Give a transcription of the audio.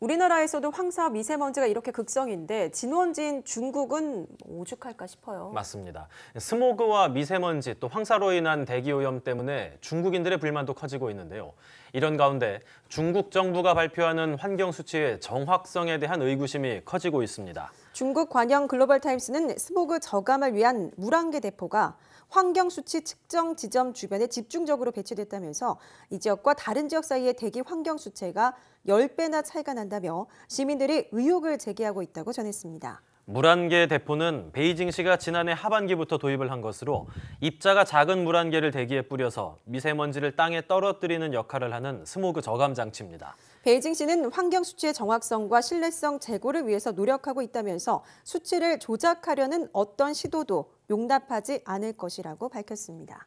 우리나라에서도 황사 미세먼지가 이렇게 극성인데 진원지인 중국은 오죽할까 싶어요. 맞습니다. 스모그와 미세먼지 또 황사로 인한 대기 오염 때문에 중국인들의 불만도 커지고 있는데요. 이런 가운데 중국 정부가 발표하는 환경 수치의 정확성에 대한 의구심이 커지고 있습니다. 중국 관영 글로벌 타임스는 스모그 저감을 위한 물안개 대포가 환경 수치 측정 지점 주변에 집중적으로 배치됐다면서 이 지역과 다른 지역 사이의 대기 환경 수치가 10배나 차이가 난 한다며 시민들이 의혹을 제기하고 있다고 전했습니다. 물안개 대포는 베이징시가 지난해 하반기부터 도입을 한 것으로 입자가 작은 물안개를 대기에 뿌려서 미세먼지를 땅에 떨어뜨리는 역할을 하는 스모그 저감 장치입니다. 베이징시는 환경 수치의 정확성과 신뢰성 제고를 위해서 노력하고 있다면서 수치를 조작하려는 어떤 시도도 용납하지 않을 것이라고 밝혔습니다.